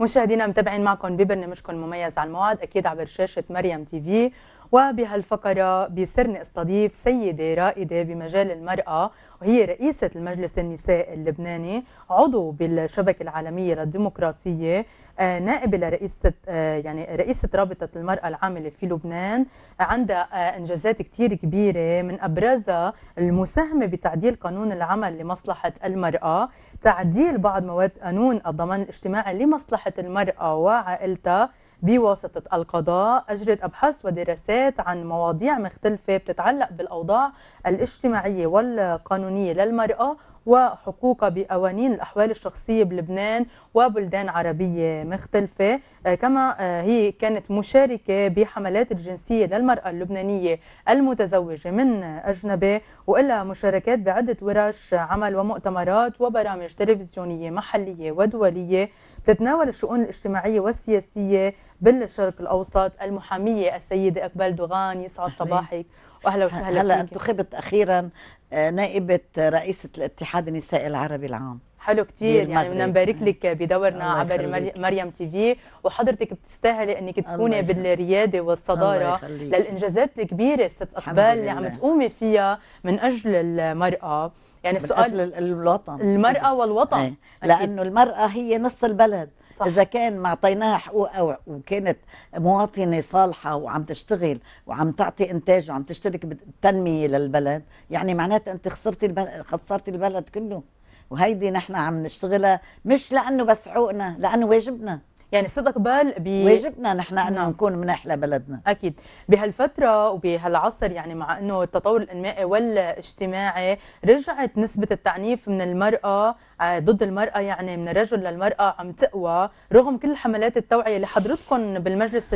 مشاهدينا متابعين معكم ببرنامجكم المميز على الموعد اكيد عبر شاشه مريم تي في وبهالفقرة بيسرني استضيف سيدة رائدة بمجال المرأة وهي رئيسة المجلس النساء اللبناني عضو بالشبكة العالمية للديمقراطية آه، نائبة لرئيسة آه، يعني رئيسة رابطة المرأة العاملة في لبنان عندها آه، إنجازات كتير كبيرة من أبرزها المساهمة بتعديل قانون العمل لمصلحة المرأة تعديل بعض مواد قانون الضمان الاجتماعي لمصلحة المرأة وعائلتها بواسطة القضاء أجرت أبحاث ودراسات عن مواضيع مختلفة بتتعلق بالأوضاع الاجتماعية والقانونية للمرأة وحقوقها بقوانين الأحوال الشخصية بلبنان وبلدان عربية مختلفة آه، كما آه، هي كانت مشاركة بحملات الجنسية للمرأة اللبنانية المتزوجة من أجنبي وإلها مشاركات بعدة ورش عمل ومؤتمرات وبرامج تلفزيونية محلية ودولية تتناول الشؤون الاجتماعية والسياسية بالشرق الأوسط المحامية السيدة أقبال دوغان يسعد صباحك واهلا وسهلا هلا انتخبت اخيرا آه، نائبه رئيسه الاتحاد النسائي العربي العام حلو كثير يعني بدنا نبارك لك بدورنا عبر مريم تي في وحضرتك بتستاهلي انك تكوني بالرياده والصداره للانجازات الكبيره ست اقبال اللي عم تقومي فيها من اجل المراه يعني السؤال الوطن المراه والوطن أي. لانه المراه هي نص البلد صح. اذا كان ما اعطيناها حقوقها وكانت مواطنه صالحه وعم تشتغل وعم تعطي انتاج وعم تشترك بالتنميه للبلد يعني معناتها انت خسرتي البلد خسرتي البلد كله وهيدي نحن عم نشتغلها مش لانه بس حقوقنا لانه واجبنا يعني صدق بال بي... واجبنا نحن انه نعم. نكون نكون احلى لبلدنا اكيد بهالفتره وبهالعصر يعني مع انه التطور الانمائي والاجتماعي رجعت نسبه التعنيف من المراه آه، ضد المرأة يعني من الرجل للمرأة عم تقوى رغم كل حملات التوعية اللي حضرتكم بالمجلس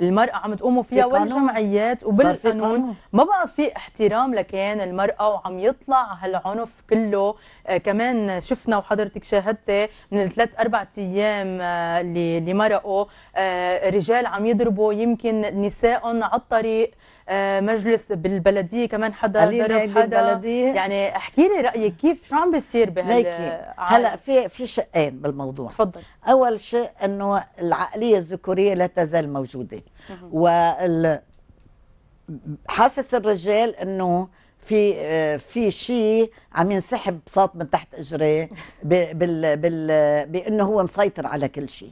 المرأة عم تقوموا فيها في والجمعيات وبالقانون ما بقى في احترام لكيان المرأة وعم يطلع هالعنف كله آه، كمان شفنا وحضرتك شاهدتي من الثلاث أربع أيام آه، اللي مرقوا رجال عم يضربوا يمكن نساء على الطريق آه، مجلس بالبلديه كمان حدا ضرب حدا يعني احكي لي رايك كيف شو عم بيصير بهال هلا في في شقين بالموضوع تفضل اول شيء انه العقليه الذكوريه لا تزال موجوده وال حاسس الرجال انه في في شيء عم ينسحب صوت من تحت اجريه بال بال بانه هو مسيطر على كل شيء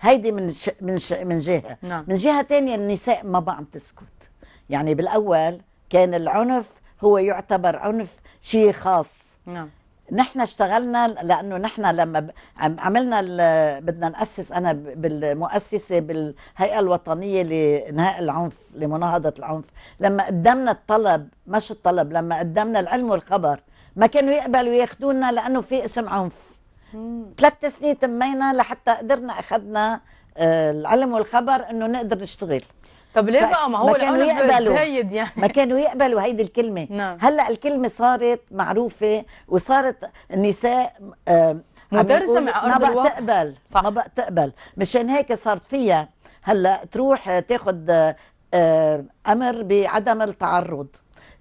هيدي من ش من ش من جهه نعم. من جهه ثانيه النساء ما بقى عم تسكت يعني بالاول كان العنف هو يعتبر عنف شيء خاص نعم نحن اشتغلنا لانه نحن لما عملنا بدنا ناسس انا بالمؤسسه بالهيئه الوطنيه لانهاء العنف لمناهضه العنف لما قدمنا الطلب مش الطلب لما قدمنا العلم والخبر ما كانوا يقبلوا ياخذونا لانه في اسم عنف ثلاث سنين تمينا لحتى قدرنا اخذنا آه، العلم والخبر انه نقدر نشتغل طب ليه بقى ما هو كانوا يقبلوا زايد يعني ما كانوا يقبلوا هيدي الكلمه نعم. هلا الكلمه صارت معروفه وصارت النساء مترجمة ما بقى تقبل صح. ما بقى تقبل مشان هيك صارت فيها هلا تروح تاخذ امر بعدم التعرض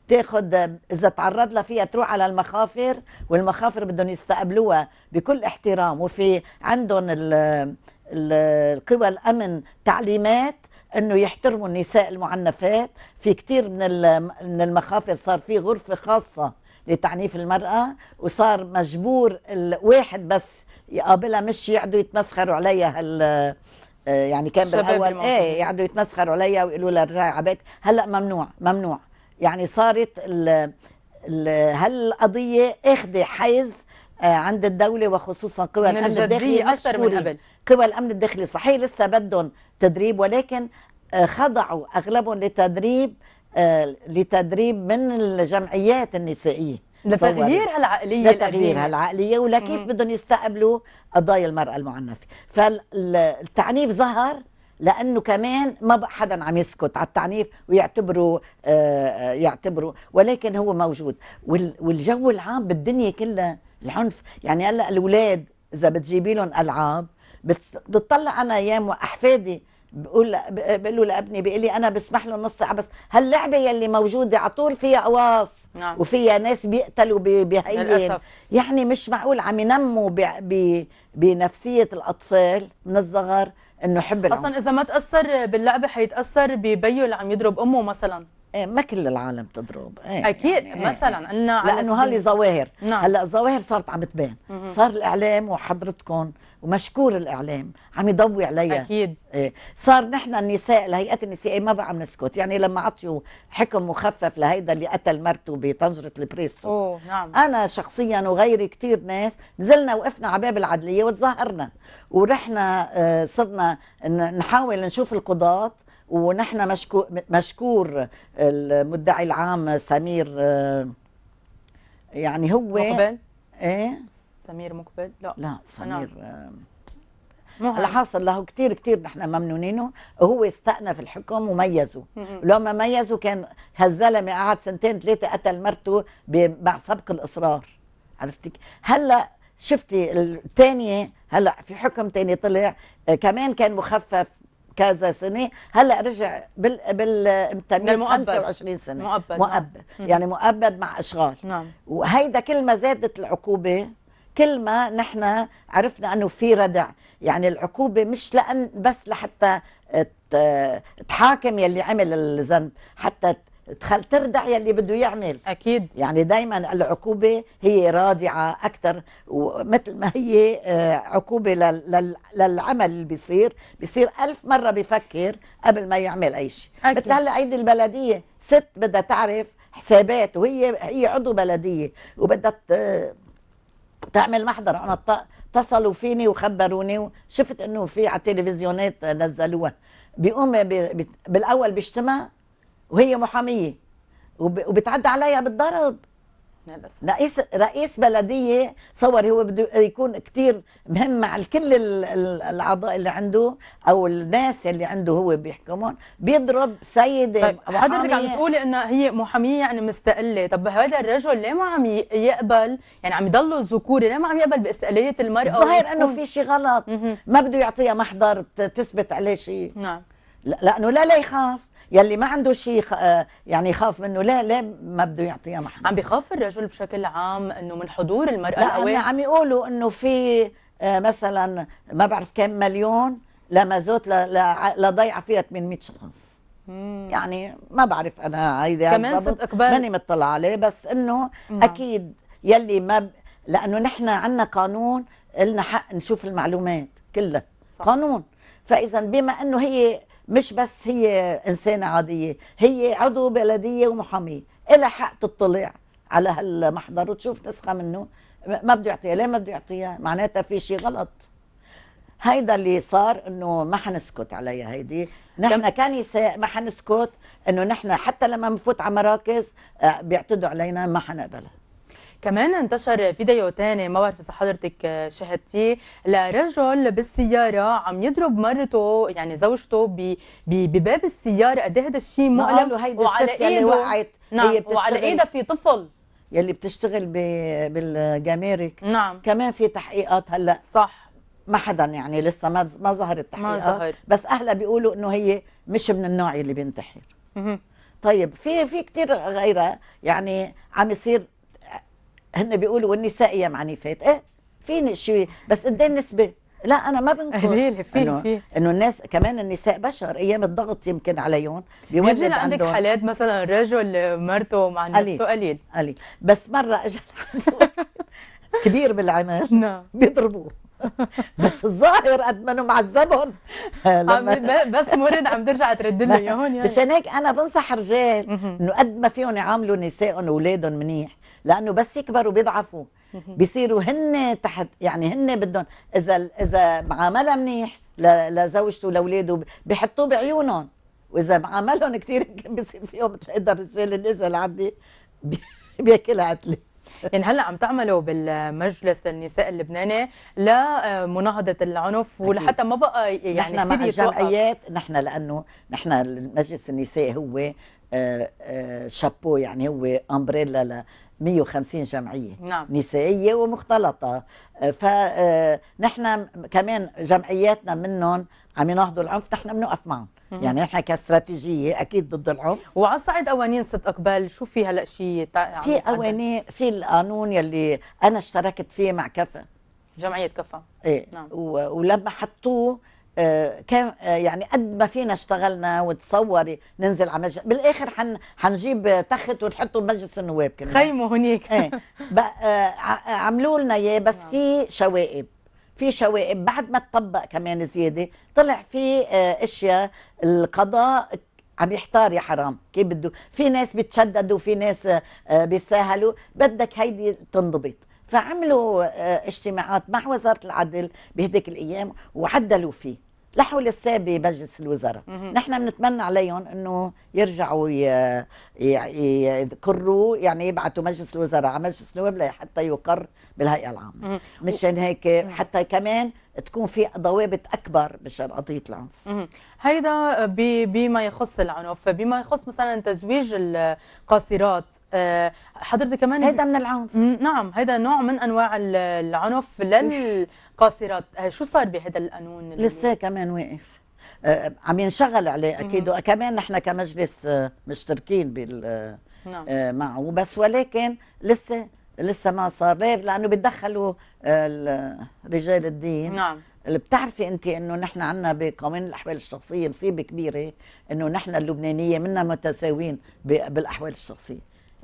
تاخذ اذا تعرض لها فيها تروح على المخافر والمخافر بدهم يستقبلوها بكل احترام وفي عندهم القوى الامن تعليمات انه يحترموا النساء المعنفات في كثير من من المخافر صار في غرفه خاصه لتعنيف المراه وصار مجبور الواحد بس يقابلها مش يقعدوا يتمسخروا عليها هال آه، يعني كان بالاول ايه يقعدوا يتمسخروا عليها ويقولوا لها رجعي على بيتك هلا ممنوع ممنوع يعني صارت ال... هالقضيه اخذه حيز آه، عند الدوله وخصوصا قوى الامن الداخلي اكثر من قبل قوى الامن الداخلي صحيح لسه بدهم تدريب ولكن آه، خضعوا اغلبهم لتدريب آه، لتدريب من الجمعيات النسائيه لتغيير هالعقليه لتغيير هالعقليه ولكيف بدهم يستقبلوا قضايا المراه المعنفه فالتعنيف ظهر لانه كمان ما بقى حدا عم يسكت على التعنيف ويعتبره آه ولكن هو موجود والجو العام بالدنيا كلها العنف يعني هلا الاولاد اذا بتجيبي لهم العاب بتطلع انا ايام واحفادي بقول بقول لابني بيقول لي انا بسمح له نص ساعه بس هاللعبه يلي موجوده على طول فيها قواص نعم. وفيها ناس بيقتلوا بهي يعني مش معقول عم ينموا بنفسيه الاطفال من الصغر انه حب اصلا اذا ما تاثر باللعبه حيتاثر ببيه اللي عم يضرب امه مثلا إيه، ما كل العالم تضرب ايه اكيد يعني إيه، إيه. مثلا إيه. لانه لانه هالي ظواهر نعم. هلا الظواهر صارت عم تبان صار الاعلام وحضرتكم ومشكور الاعلام عم يضوي عليها اكيد ايه صار نحن النساء الهيئات النسائيه ما بقى عم نسكت يعني لما عطيوا حكم مخفف لهيدا اللي قتل مرته بطنجره البريستو أوه نعم انا شخصيا وغيري كثير ناس نزلنا وقفنا على باب العدليه وتظاهرنا ورحنا آه، صرنا نحاول نشوف القضاه ونحن مشكور, المدعي العام سمير يعني هو مقبل ايه سمير مقبل لا لا سمير الحاصل آه، له كثير كثير نحن ممنونينه هو استأنف الحكم وميزه ما ميزه كان هالزلمه قعد سنتين ثلاثه قتل مرته مع سبق الاصرار عرفتي هلا شفتي الثانيه هلا في حكم ثاني طلع آه، كمان كان مخفف كذا سنه هلا رجع بال بالامتنان 25 سنه مؤبد مؤبد نعم. يعني مؤبد مع اشغال نعم. وهيدا كل ما زادت العقوبه كل ما نحن عرفنا انه في ردع يعني العقوبه مش لان بس لحتى تحاكم يلي عمل الذنب حتى تخل تردع يلي بده يعمل اكيد يعني دائما العقوبه هي رادعه اكثر ومثل ما هي آه، عقوبه للعمل اللي بيصير بيصير ألف مره بفكر قبل ما يعمل اي شيء مثل هلا عيد البلديه ست بدها تعرف حسابات وهي هي عضو بلديه وبدها تعمل محضر انا اتصلوا فيني وخبروني وشفت انه في على التلفزيونات نزلوها بيقوم بالاول بيجتمع وهي محاميه وبتعدى عليها بالضرب للأسف. رئيس رئيس بلديه صور هو بده يكون كثير مهم مع كل الاعضاء اللي عنده او الناس اللي عنده هو بيحكمهم بيضرب سيده طيب حضرتك عم تقولي انها هي محاميه يعني مستقله طب هذا الرجل ليه ما عم يقبل يعني عم يضله ذكوري ليه ما عم يقبل باستقلاليه المراه ظاهر انه في شيء غلط ما بده يعطيها محضر تثبت عليه شيء نعم لانه لا لا يخاف يلي ما عنده شيء آه، يعني يخاف منه ليه ليه ما بده يعطيها محمد عم بخاف الرجل بشكل عام انه من حضور المراه لا عم يقولوا انه في آه، مثلا ما بعرف كم مليون لمازوت لضيعه فيها 800 شخص يعني ما بعرف انا هيدي كمان صدق اقبال ماني مطلع عليه بس انه نعم. اكيد يلي ما ب... لانه نحن عندنا قانون لنا حق نشوف المعلومات كلها صح. قانون فاذا بما انه هي مش بس هي إنسانة عادية هي عضو بلدية ومحامية إلها حق تطلع على هالمحضر وتشوف نسخة منه ما بده يعطيها ليه ما بده يعطيها معناتها في شيء غلط هيدا اللي صار انه ما حنسكت عليها هيدي نحن كنيسة ما حنسكت انه نحن حتى لما بنفوت على مراكز آه، بيعتدوا علينا ما حنقبلها كمان انتشر فيديو تاني ما بعرف اذا حضرتك آه، شاهدتيه لرجل بالسياره عم يضرب مرته يعني زوجته بباب السياره قد ايه هذا الشيء مؤلم وعلى ايده وقعت نعم هي وعلى ايدها في طفل يلي بتشتغل بالجمارك نعم كمان في تحقيقات هلا صح ما حدا يعني لسه ما ما ظهرت التحقيقات ما ظهر. بس اهلها بيقولوا انه هي مش من النوع اللي بينتحر طيب في في كثير غيرها يعني عم يصير هن بيقولوا والنساء يا معنيفات ايه في شيء بس قد إيه نسبه لا انا ما بنكر قليل في إنه في انه الناس كمان النساء بشر ايام الضغط يمكن عليهم بيوجد عندك عندهم حالات مثلا رجل مرته مع نفسه قليل قليل بس مره اجى كبير بالعمر نعم بيضربوه بس الظاهر قد ما انه معذبهم بس مورد عم ترجع ترد لنا اياهم يعني مشان هيك انا بنصح الرجال انه قد ما فيهم يعاملوا نسائهم واولادهم منيح لانه بس يكبروا بيضعفوا بيصيروا هن تحت يعني هن بدهم اذا اذا معاملها منيح لزوجته ولاولاده بحطوه بعيونهم واذا معاملهم كثير بصير فيهم تقدر الرجال اللي اجى لعندي بياكلها عتله يعني هلا عم تعملوا بالمجلس النساء اللبناني لمناهضه العنف ولحتى ما بقى يعني نحن مع الجمعيات نحن لانه نحن المجلس النساء هو آه، آه، شابو يعني هو امبريلا 150 جمعية نعم. نسائية ومختلطة آه، فنحن آه، كمان جمعياتنا منهم عم يناهضوا العنف نحن بنوقف معهم يعني نحن كاستراتيجيه اكيد ضد العنف وعلى صعيد قوانين ست اقبال شو في هلا شيء في قوانين في القانون يلي انا اشتركت فيه مع كفا جمعيه كفا ايه نعم. ولما حطوه آه، كان آه، يعني قد ما فينا اشتغلنا وتصوري ننزل على مجلس بالاخر حن حنجيب تخت ونحطه بمجلس النواب كمان خيمه هنيك ايه آه، عملوا لنا اياه بس في شوائب في شوائب بعد ما تطبق كمان زياده طلع في اشياء القضاء عم يحتار يا حرام كيف بده في ناس بتشددوا في ناس بيساهلوا بدك هيدي تنضبط فعملوا آه، اجتماعات مع وزاره العدل بهديك الايام وعدلوا فيه لحول الساب بمجلس الوزراء نحن بنتمنى عليهم انه يرجعوا يقروا يعني يبعثوا مجلس الوزراء على مجلس النواب حتى يقر بالهيئه العامه مشان هيك حتى كمان تكون في ضوابط اكبر مشان قضيه العنف هيدا بما يخص العنف بما يخص مثلا تزويج القاصرات آه، حضرتك كمان هيدا من العنف نعم هيدا نوع من انواع العنف لل قاصرات آه، شو صار بهذا القانون لسه كمان واقف آه، آه، عم ينشغل عليه اكيد وكمان نحن كمجلس مشتركين بال نعم. معه بس ولكن لسه لسه ما صار ليه لانه بتدخلوا رجال الدين نعم اللي بتعرفي انت انه نحن عندنا بقوانين الاحوال الشخصيه مصيبه كبيره انه نحن اللبنانيه منا متساويين بالاحوال الشخصيه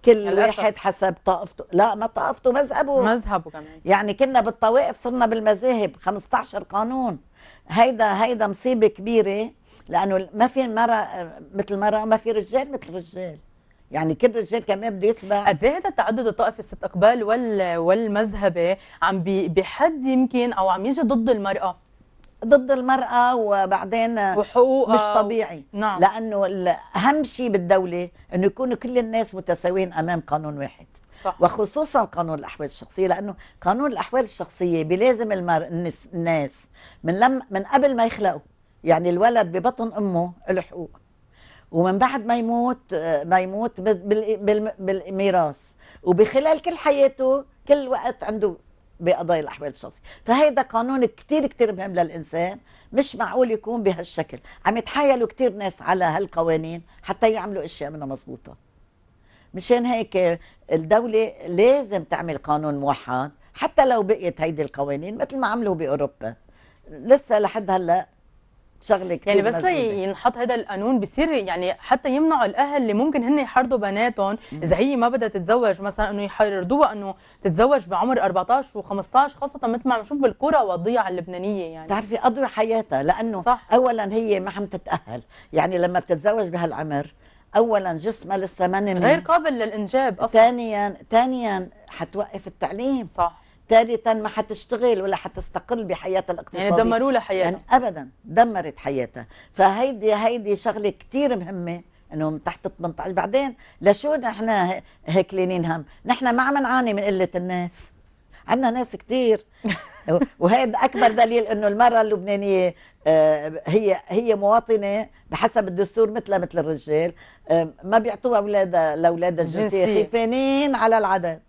كل للأسف. واحد حسب طائفته لا ما طائفته مذهبه مذهبه كمان يعني كنا بالطوائف صرنا بالمذاهب 15 قانون هيدا هيدا مصيبه كبيره لانه ما في مرأة مثل مرأة ما في رجال مثل رجال يعني كل رجال كمان بده يتبع قد إيه هذا التعدد الطائفي الست اقبال وال والمذهبي عم بحد يمكن او عم يجي ضد المراه ضد المرأة وبعدين وحقوقها مش طبيعي نعم. لأنه أهم شيء بالدولة أنه يكونوا كل الناس متساويين أمام قانون واحد صح. وخصوصا قانون الأحوال الشخصية لأنه قانون الأحوال الشخصية بلازم المر... الناس من, لم... من قبل ما يخلقوا يعني الولد ببطن أمه له حقوق ومن بعد ما يموت آه، ما يموت بالميراث وبخلال كل حياته كل وقت عنده بقضايا الاحوال الشخصيه فهيدا قانون كتير كتير مهم للانسان مش معقول يكون بهالشكل عم يتحايلوا كتير ناس على هالقوانين حتى يعملوا اشياء منها مزبوطه مشان هيك الدولة لازم تعمل قانون موحد حتى لو بقيت هيدي القوانين مثل ما عملوا بأوروبا لسه لحد هلأ شغله كتير يعني بس لا ينحط هذا القانون بصير يعني حتى يمنعوا الاهل اللي ممكن هن يحرضوا بناتهم اذا هي ما بدها تتزوج مثلا انه يحرضوها انه تتزوج بعمر 14 و15 خاصه مثل ما عم نشوف بالقرى والضيعه اللبنانيه يعني بتعرفي قضوا حياتها لانه صح. اولا هي ما عم تتاهل يعني لما بتتزوج بهالعمر اولا جسمها لسه ما غير قابل للانجاب اصلا ثانيا ثانيا حتوقف التعليم صح ثالثا ما حتشتغل ولا حتستقل بحياتها الاقتصاديه يعني دمروا لها حياتها يعني ابدا دمرت حياتها فهيدي هيدي شغله كثير مهمه من تحت 18 بعدين لشو نحن هيك لينين هم نحن ما عم نعاني من قله الناس عندنا ناس كثير وهذا اكبر دليل انه المراه اللبنانيه آه، هي هي مواطنه بحسب الدستور مثلها مثل الرجال آه، ما بيعطوها اولادها لاولادها الجنسيه خيفانين على العدد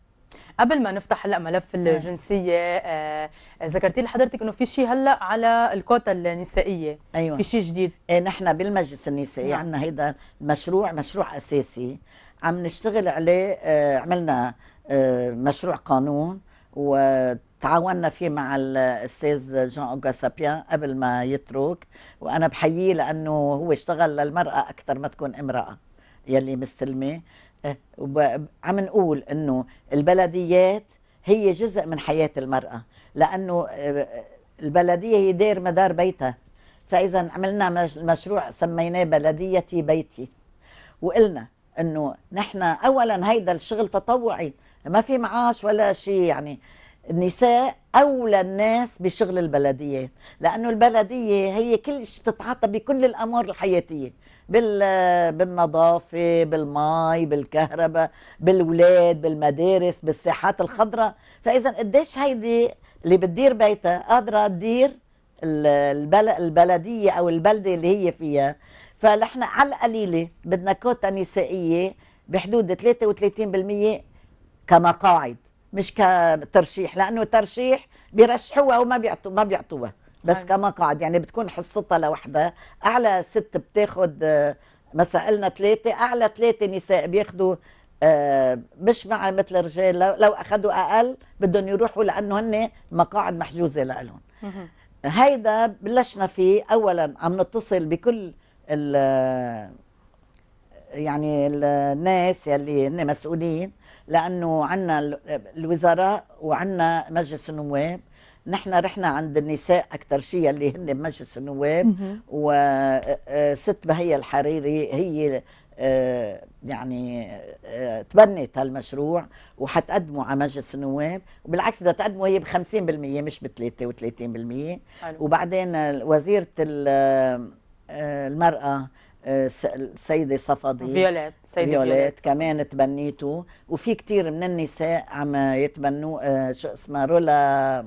قبل ما نفتح هلا ملف نعم. الجنسيه آه، ذكرتي لحضرتك انه في شيء هلا على الكوتا النسائيه أيوة. في شيء جديد ايه نحن بالمجلس النسائي نعم. عندنا هيدا المشروع مشروع اساسي عم نشتغل عليه آه، عملنا آه، مشروع قانون وتعاوننا فيه مع الاستاذ جان اوغا سابيان قبل ما يترك وانا بحييه لانه هو اشتغل للمراه اكثر ما تكون امراه يلي مستلمه إيه، عم نقول انه البلديات هي جزء من حياه المراه لانه آه، البلديه هي دير مدار بيتها فاذا عملنا مشروع سميناه بلديتي بيتي وقلنا انه نحن اولا هيدا الشغل تطوعي ما في معاش ولا شيء يعني النساء اولى الناس بشغل البلديه لانه البلديه هي كل شيء بتتعاطى بكل الامور الحياتيه بالنظافة بالماء بالكهرباء بالولاد بالمدارس بالساحات الخضراء فإذا قديش هيدي اللي بتدير بيتها قادرة تدير البلدية أو البلدة اللي هي فيها فنحن على القليلة بدنا كوتا نسائية بحدود 33% كمقاعد مش كترشيح لأنه ترشيح بيرشحوها وما بيعطوا ما بيعطوها بس يعني. أيوة. كمقعد يعني بتكون حصتها لوحدها اعلى ست بتاخد آه، مسائلنا ثلاثه اعلى ثلاثه نساء بياخذوا آه، مش مع مثل الرجال لو اخذوا اقل بدهم يروحوا لانه هن مقاعد محجوزه لهم هيدا بلشنا فيه اولا عم نتصل بكل ال يعني الناس يلي هن مسؤولين لانه عندنا الوزراء وعندنا مجلس النواب نحن رحنا عند النساء اكثر شيء اللي هن بمجلس النواب وست آه، آه، بهية الحريري هي آه، يعني تبنت هالمشروع وحتقدمه على مجلس النواب وبالعكس بدها تقدمه هي ب 50% مش ب 33% وبعدين وزيره المراه السيده صفدي فيوليت سيدة فيوليت, فيوليت كمان تبنيته وفي كثير من النساء عم يتبنوا شو اسمه رولا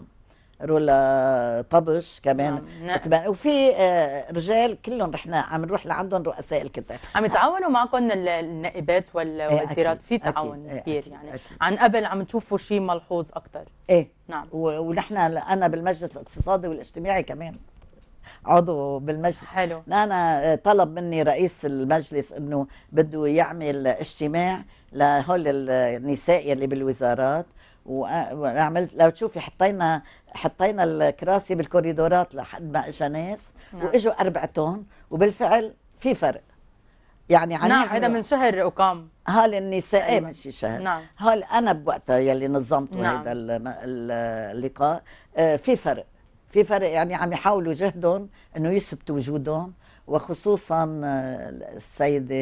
رولا آه، طبش كمان نعم. وفي آه، رجال كلهم رحنا عم نروح لعندهم رؤساء الكتاب عم يتعاونوا معكم النائبات إيه، والوزيرات في تعاون أكيد. كبير أكيد. يعني أكيد. عن قبل عم تشوفوا شيء ملحوظ اكثر ايه نعم ونحن انا بالمجلس الاقتصادي والاجتماعي كمان عضو بالمجلس حلو انا آه، طلب مني رئيس المجلس انه بده يعمل اجتماع لهول النساء يلي بالوزارات وعملت لو تشوفي حطينا حطينا الكراسي بالكوريدورات لحد ما اجى ناس نعم. واجوا اربعتهم وبالفعل في فرق يعني عنيع نعم هذا من شهر اقام هال النساء إيه، أيوة. شي شهر نعم. هال انا بوقتها يلي نظمت نعم. هذا اللقاء آه، في فرق في فرق يعني عم يحاولوا جهدهم انه يثبتوا وجودهم وخصوصا آه، السيده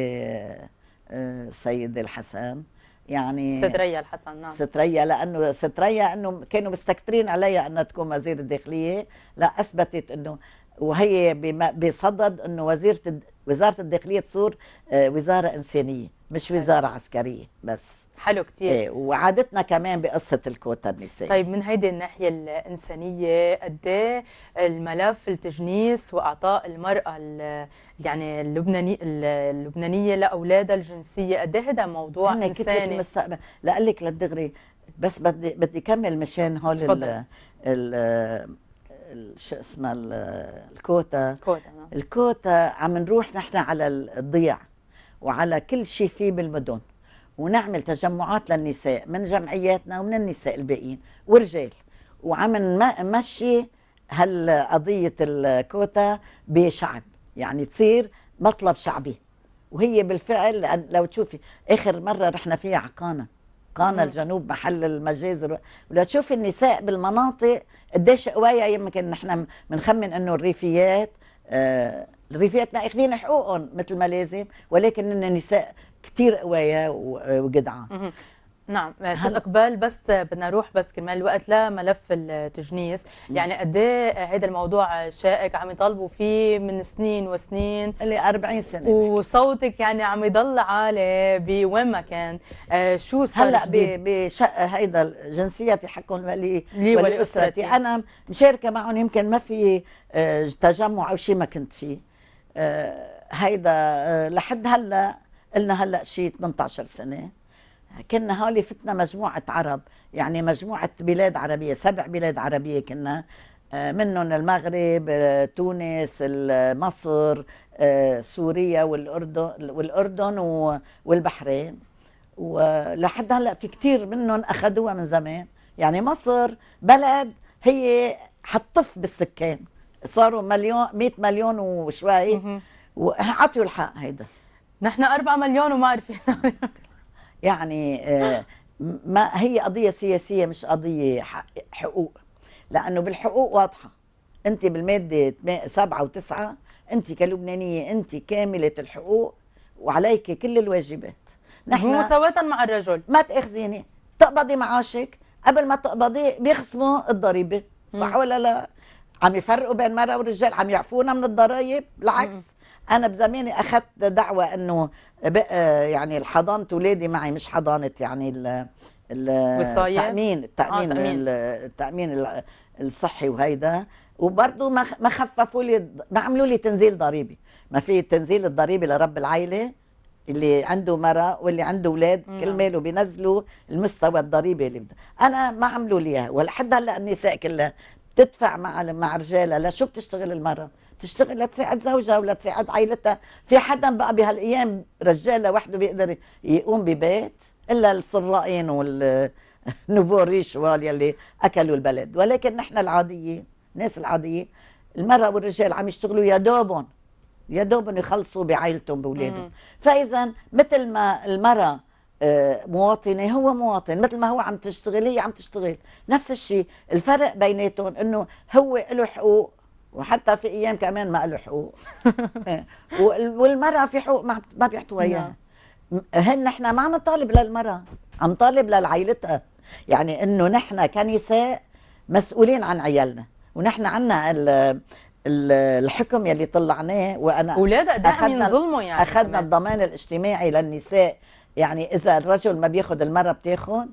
آه، السيده الحسن يعني ستريا الحسن نعم ستريا لانه ستريا انه كانوا مستكترين عليها انها تكون وزير الداخليه لا اثبتت انه وهي بصدد انه وزيره وزاره الداخليه تصير آه، وزاره انسانيه مش أيوة. وزاره عسكريه بس حلو كتير ايه وعادتنا كمان بقصه الكوتا النسائيه طيب من هيدي الناحيه الانسانيه قد إيه الملف التجنيس واعطاء المراه يعني اللبناني اللبنانيه لاولادها الجنسيه قد هذا إيه موضوع انساني لأقول لقلك للدغري بس بدي بدي كمل مشان هول ال ال شو اسمها الكوتا الكوتا نعم. الكوتا عم نروح نحن على الضيع وعلى كل شيء فيه بالمدن ونعمل تجمعات للنساء من جمعياتنا ومن النساء الباقيين والرجال وعم نمشي هالقضية الكوتا بشعب يعني تصير مطلب شعبي وهي بالفعل لو تشوفي آخر مرة رحنا فيها عقانة قانا الجنوب محل المجازر ولو تشوفي النساء بالمناطق قديش قوية يمكن نحن بنخمن انه الريفيات آه الريفيات اخذين حقوقهم مثل ما لازم ولكن النساء كثير قوايه وجدعه نعم آه، سيد اقبال بس بدنا نروح بس كرمال الوقت لملف التجنيس يعني قد ايه هذا الموضوع شائك عم يطالبوا فيه من سنين وسنين اللي 40 سنه وصوتك يعني عم يضل عالي بوين ما كان آه شو صار هلا بشق هيدا جنسيتي حقهم ولي لي ولي اسرتي انا مشاركه معهم يمكن ما في آه، تجمع او شيء ما كنت فيه آه هيدا آه، لحد هلا قلنا هلا شيء 18 سنه كنا هولي فتنا مجموعه عرب يعني مجموعه بلاد عربيه سبع بلاد عربيه كنا آه، منهم المغرب آه، تونس مصر آه، سوريا والاردن والاردن والبحرين ولحد هلا في كثير منهم اخذوها من زمان يعني مصر بلد هي حتطف بالسكان صاروا مليون 100 مليون وشوي وعطيوا الحق هيدا نحن أربعة مليون وما عارفين يعني آه، ما هي قضية سياسية مش قضية حقوق لأنه بالحقوق واضحة أنت بالمادة سبعة وتسعة أنت كلبنانية أنت كاملة الحقوق وعليك كل الواجبات نحن مساواة مع الرجل ما تأخذيني تقبضي معاشك قبل ما تقبضي بيخصموا الضريبة صح ولا لا عم يفرقوا بين مرة ورجال عم يعفونا من الضرايب العكس انا بزماني اخذت دعوه انه آه، يعني حضانه اولادي معي مش حضانه يعني ال التامين التامين آه، التامين الصحي وهيدا وبرضه ما خففوا لي ما عملوا لي تنزيل ضريبي ما في تنزيل الضريبي لرب العيله اللي عنده مرة واللي عنده اولاد كل ماله بينزلوا المستوى الضريبي اللي بده انا ما عملوا لي اياها ولحد هلا النساء كلها بتدفع مع مع رجالها لشو بتشتغل المرأة تشتغل لتساعد زوجها ولا تساعد عائلتها في حدا بقى بهالايام رجال لوحده بيقدر يقوم ببيت الا السراقين والنبوريش ريشوال يلي اكلوا البلد ولكن نحن العاديه الناس العاديه المراه والرجال عم يشتغلوا يا دوبهم يا دوبهم يخلصوا بعائلتهم باولادهم فاذا مثل ما المراه آه، مواطنه هو مواطن مثل ما هو عم تشتغل هي عم تشتغل نفس الشيء الفرق بيناتهم انه هو له حقوق وحتى في ايام كمان ما له حقوق إيه. والمراه في حقوق ما بيعطوها اياها نعم. هن نحن ما عم نطالب للمراه عم نطالب لعائلتها يعني انه نحن كنساء مسؤولين عن عيالنا ونحن عنا الحكم يلي طلعناه وانا اولادها دائما ظلموا يعني اخذنا الضمان الاجتماعي للنساء يعني اذا الرجل ما بياخذ المراه بتاخذ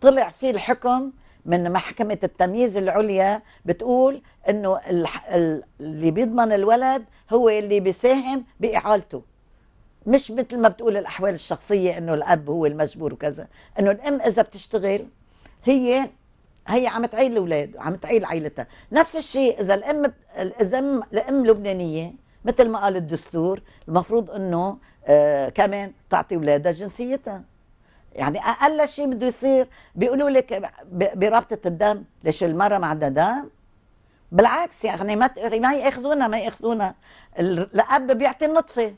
طلع فيه الحكم من محكمة التمييز العليا بتقول انه اللي بيضمن الولد هو اللي بيساهم بإعالته مش مثل ما بتقول الأحوال الشخصية انه الأب هو المجبور وكذا انه الأم إذا بتشتغل هي هي عم تعيل الاولاد عم تعيل عيلتها نفس الشيء اذا الام اذا الام لبنانيه مثل ما قال الدستور المفروض انه آه كمان تعطي اولادها جنسيتها يعني اقل شيء بده يصير بيقولوا لك بربطه الدم ليش المره ما عندها دم بالعكس يعني ما ما ياخذونا ما ياخذونا الاب بيعطي النطفه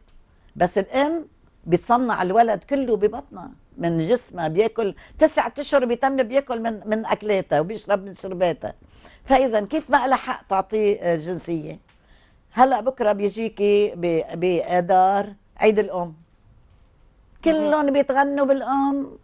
بس الام بتصنع الولد كله ببطنها من جسمها بياكل تسعة اشهر بيتم بياكل من من اكلاتها وبيشرب من شرباتها فاذا كيف ما لها حق تعطيه الجنسيه آه، هلا بكره بيجيكي باذار عيد الام كلهم بيتغنوا بالام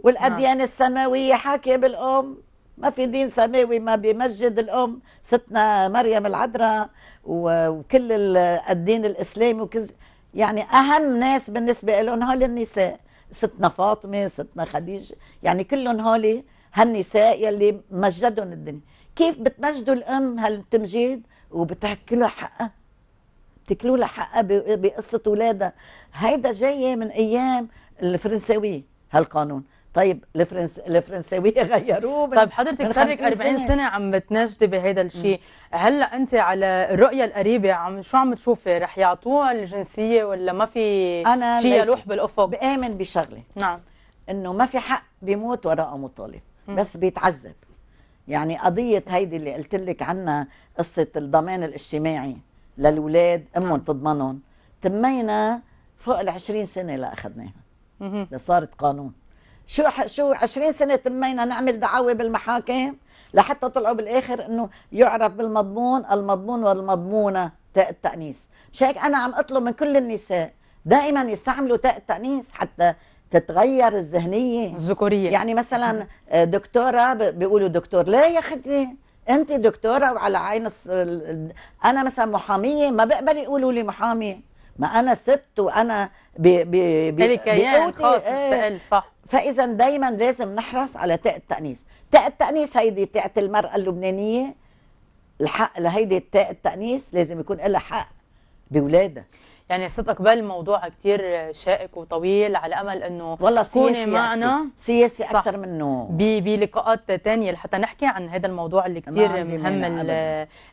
والاديان نعم. السماويه حاكيه بالام ما في دين سماوي ما بيمجد الام ستنا مريم العذراء وكل الدين الاسلامي وكذا يعني اهم ناس بالنسبه لهم هول النساء ستنا فاطمه ستنا خديجه يعني كلهم هول هالنساء يلي مجدهم الدنيا كيف بتمجدوا الام هالتمجيد وبتحكي لها حقها تكلوا لها حقها بقصه ولادها هيدا جايه من ايام الفرنساويه هالقانون طيب الفرنس الفرنساويه غيروه طيب حضرتك صار لك 40 سنه عم بتناشدي بهذا الشيء هلا انت على الرؤيه القريبه عم شو عم تشوفي رح يعطوها الجنسيه ولا ما في شيء يلوح بالافق بامن بشغله نعم انه ما في حق بيموت وراء مطالب بس بيتعذب يعني قضيه هيدي اللي قلت لك عنها قصه الضمان الاجتماعي للاولاد امهم تضمنهم تمينا فوق ال 20 سنه لاخذناها لصارت قانون شو شو 20 سنه تمينا نعمل دعاوى بالمحاكم لحتى طلعوا بالاخر انه يعرف بالمضمون المضمون والمضمونه تاء التانيث مش هيك انا عم اطلب من كل النساء دائما يستعملوا تاء التانيث حتى تتغير الذهنيه الذكوريه يعني مثلا دكتوره بيقولوا دكتور لا يا خدي انت دكتوره وعلى عين انا مثلا محاميه ما بقبل يقولوا لي محاميه ما انا ست وانا ب ب ب كيان خاص ايه. مستقل صح فاذا دائما لازم نحرص على تاء التانيث تاء التانيث هيدي تاء المراه اللبنانيه الحق لهيدي تاء التانيث لازم يكون لها حق باولادها يعني صدق اقبال الموضوع كثير شائك وطويل على امل انه والله تكوني معنا سياسي اكثر منه بلقاءات ثانيه لحتى نحكي عن هذا الموضوع اللي كثير مهم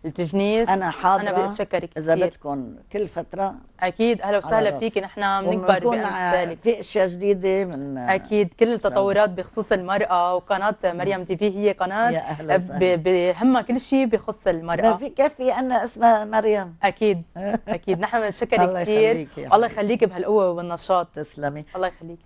التجنيس انا حاضره انا بتشكرك كثير اذا بدكم كل فتره اكيد اهلا وسهلا فيك نحن بنكبر بامثالك في اشياء جديده من اكيد كل التطورات بخصوص المراه وقناه نعم. مريم تي في هي قناه بهمها كل شيء بخص المراه ما في كفي انا اسمها مريم اكيد اكيد نحن بنتشكرك كثير الله يخليك بهالقوه والنشاط تسلمي الله يخليك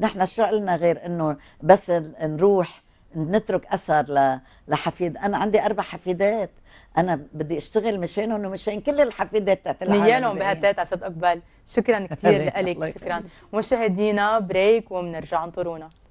نحن شو قلنا غير انه بس نروح نترك اثر لحفيد انا عندي اربع حفيدات انا بدي اشتغل مشانهم ومشان كل الحفيدات تاعت العالم نيالهم بهالتات صدق اقبال شكرا كثير لك شكرا مشاهدينا بريك وبنرجع انطرونا